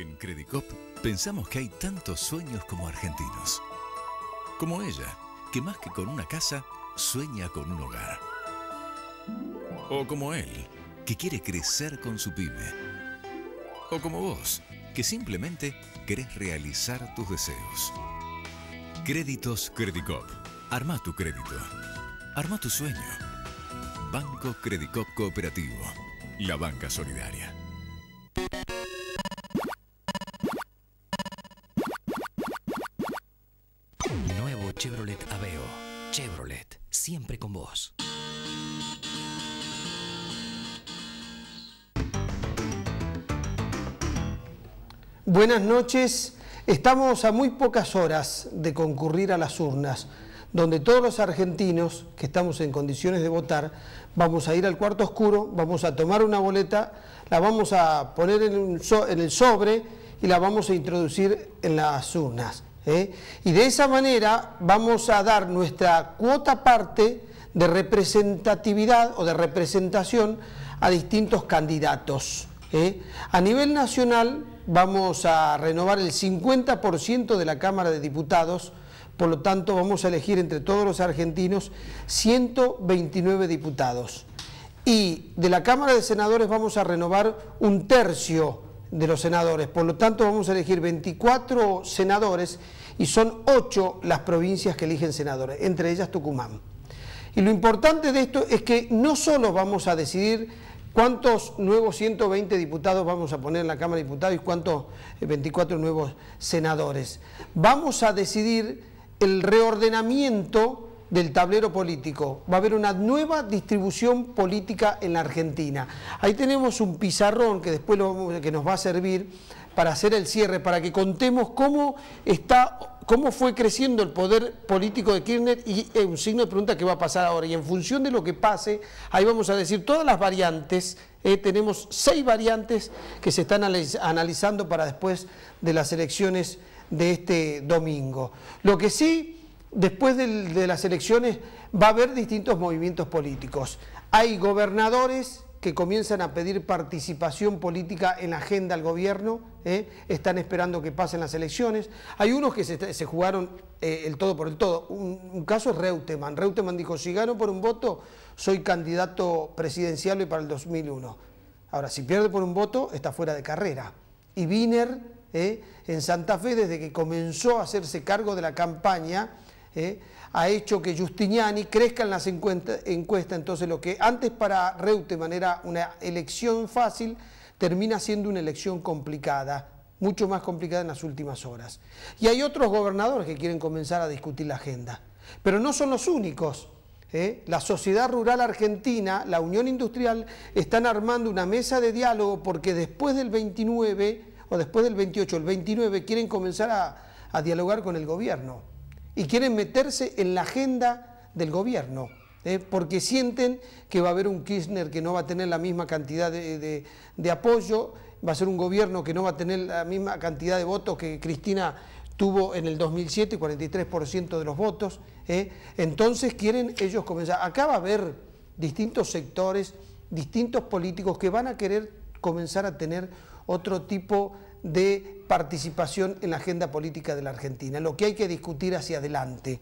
En Credicop pensamos que hay tantos sueños como argentinos. Como ella, que más que con una casa, sueña con un hogar. O como él, que quiere crecer con su pyme. O como vos, que simplemente querés realizar tus deseos. Créditos Credicop. Arma tu crédito. Arma tu sueño. Banco Credicop Cooperativo. La banca solidaria. Chevrolet Aveo. Chevrolet, siempre con vos. Buenas noches. Estamos a muy pocas horas de concurrir a las urnas, donde todos los argentinos que estamos en condiciones de votar, vamos a ir al cuarto oscuro, vamos a tomar una boleta, la vamos a poner en, el sobre y la vamos a introducir en las urnas. ¿eh? Y de esa manera vamos a dar nuestra cuota parte de representatividad o de representación a distintos candidatos. ¿eh? A nivel nacional vamos a renovar el 50% de la Cámara de Diputados, por lo tanto vamos a elegir entre todos los argentinos 129 diputados. Y de la Cámara de Senadores vamos a renovar un tercio de los senadores. Por lo tanto, vamos a elegir 24 senadores y son 8 las provincias que eligen senadores, entre ellas Tucumán. Y lo importante de esto es que no solo vamos a decidir cuántos nuevos 120 diputados vamos a poner en la Cámara de Diputados y cuántos 24 eh, nuevos senadores. Vamos a decidir el reordenamiento del tablero político. Va a haber una nueva distribución política en la Argentina. Ahí tenemos un pizarrón que después lo, que nos va a servir para hacer el cierre, para que contemos cómo está, cómo fue creciendo el poder político de Kirchner y un signo de pregunta qué va a pasar ahora. Y en función de lo que pase, ahí vamos a decir todas las variantes. Eh, tenemos seis variantes que se están analizando para después de las elecciones de este domingo. Lo que sí después de las elecciones va a haber distintos movimientos políticos. Hay gobernadores que comienzan a pedir participación política en la agenda al gobierno, ¿eh? están esperando que pasen las elecciones. Hay unos que se, jugaron eh, el todo por el todo. Un, caso es Reutemann. Reutemann dijo, si gano por un voto, soy candidato presidencial y para el 2001. Ahora, si pierde por un voto, está fuera de carrera. Y Wiener, ¿eh? en Santa Fe, desde que comenzó a hacerse cargo de la campaña, ¿eh? ha hecho que Giustiniani crezca en las encuestas, entonces lo que antes para Reutemann era una elección fácil, termina siendo una elección complicada, mucho más complicada en las últimas horas. Y hay otros gobernadores que quieren comenzar a discutir la agenda, pero no son los únicos. ¿eh? La sociedad rural argentina, la Unión Industrial, están armando una mesa de diálogo porque después del 29 o después del 28, el 29, quieren comenzar a dialogar con el gobierno y quieren meterse en la agenda del gobierno, ¿eh? porque sienten que va a haber un Kirchner que no va a tener la misma cantidad de, apoyo, va a ser un gobierno que no va a tener la misma cantidad de votos que Cristina tuvo en el 2007, 43% de los votos. ¿eh? Entonces quieren ellos comenzar. Acá va a haber distintos sectores, distintos políticos que van a querer comenzar a tener otro tipo de participación en la agenda política de la Argentina, lo que hay que discutir hacia adelante.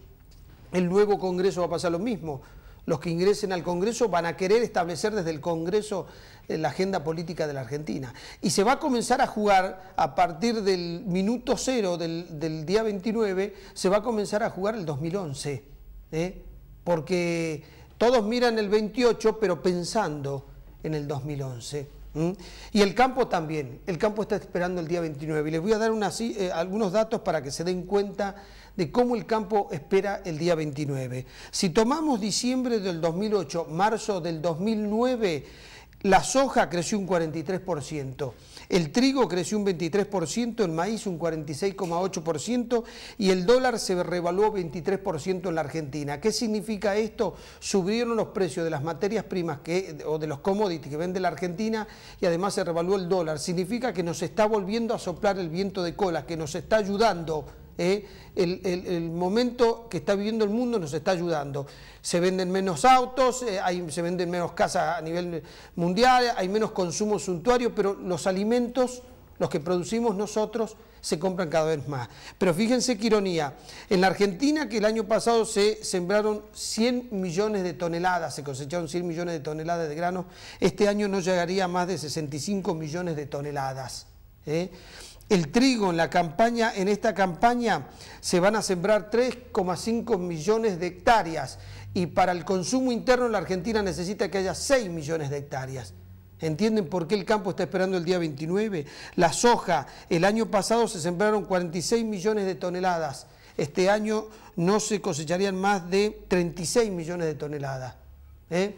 El nuevo Congreso va a pasar lo mismo. Los que ingresen al Congreso van a querer establecer desde el Congreso eh, la agenda política de la Argentina. Y se va a comenzar a jugar a partir del minuto cero del, día 29, se va a comenzar a jugar el 2011. ¿eh? Porque todos miran el 28, pero pensando en el 2011. Y el campo también, el campo está esperando el día 29. Y les voy a dar eh, algunos datos para que se den cuenta de cómo el campo espera el día 29. Si tomamos diciembre del 2008, marzo del 2009, la soja creció un 43%, el trigo creció un 23%, el maíz un 46,8% y el dólar se revaluó 23% en la Argentina. ¿Qué significa esto? Subieron los precios de las materias primas o de los commodities que vende la Argentina y además se revaluó el dólar. Significa que nos está volviendo a soplar el viento de cola, que nos está ayudando ¿eh? el, momento que está viviendo el mundo nos está ayudando. Se venden menos autos, eh, hay, se venden menos casas a nivel mundial, hay menos consumo suntuario, pero los alimentos, los que producimos nosotros, se compran cada vez más. Pero fíjense qué ironía. En la Argentina, que el año pasado se sembraron 100 millones de toneladas, se cosecharon 100 millones de toneladas de granos, este año no llegaría a más de 65 millones de toneladas. ¿eh? el trigo en la campaña, en esta campaña se van a sembrar 3,5 millones de hectáreas y para el consumo interno la Argentina necesita que haya 6 millones de hectáreas. ¿Entienden por qué el campo está esperando el día 29? La soja, el año pasado se sembraron 46 millones de toneladas. Este año no se cosecharían más de 36 millones de toneladas. ¿eh?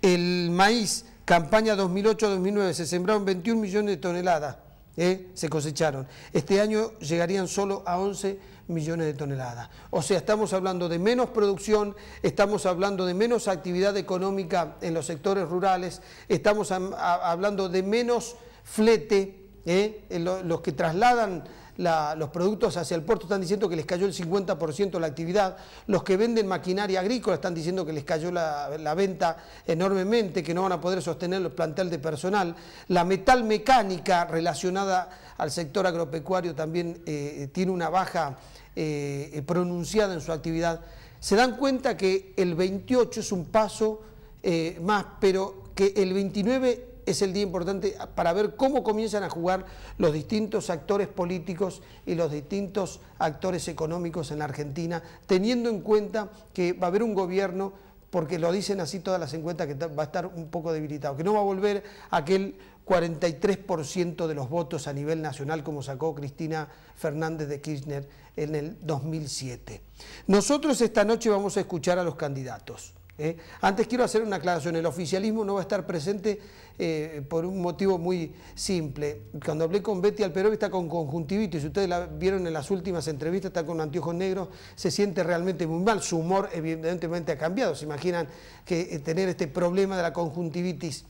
El maíz, campaña 2008-2009, se sembraron 21 millones de toneladas. ¿eh? se cosecharon. Este año llegarían solo a 11 millones de toneladas. O sea, estamos hablando de menos producción, estamos hablando de menos actividad económica en los sectores rurales, estamos hablando de menos flete, ¿eh? los que trasladan los productos hacia el puerto están diciendo que les cayó el 50% la actividad, los que venden maquinaria agrícola están diciendo que les cayó la, venta enormemente, que no van a poder sostener el plantel de personal, la metal mecánica relacionada al sector agropecuario también eh, tiene una baja eh, pronunciada en su actividad. Se dan cuenta que el 28 es un paso eh, más, pero que el 29 es el día importante para ver cómo comienzan a jugar los distintos actores políticos y los distintos actores económicos en la Argentina, teniendo en cuenta que va a haber un gobierno porque lo dicen así todas las encuestas, que va a estar un poco debilitado, que no va a volver aquel 43% de los votos a nivel nacional como sacó Cristina Fernández de Kirchner en el 2007. Nosotros esta noche vamos a escuchar a los candidatos. ¿eh? antes quiero hacer una aclaración, el oficialismo no va a estar presente eh, por un motivo muy simple. Cuando hablé con Betty Alperovi está con conjuntivitis, ustedes la vieron en las últimas entrevistas, está con anteojos negros, se siente realmente muy mal, su humor evidentemente ha cambiado, se imaginan que eh, tener este problema de la conjuntivitis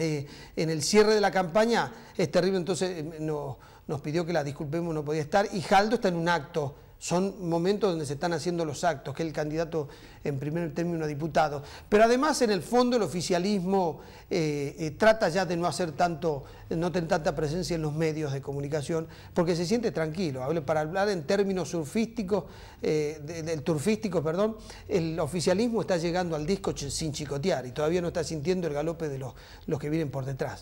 en el cierre de la campaña es terrible, entonces nos pidió que la disculpemos, no podía estar, y Jaldo está en un acto son momentos donde se están haciendo los actos, que el candidato en primer término a diputado. Pero además, en el fondo, el oficialismo eh, eh, trata ya de no hacer tanto, no tener tanta presencia en los medios de comunicación, porque se siente tranquilo. Para hablar en términos surfísticos, eh, del turfístico, perdón, el oficialismo está llegando al disco sin chicotear y todavía no está sintiendo el galope de los que vienen por detrás.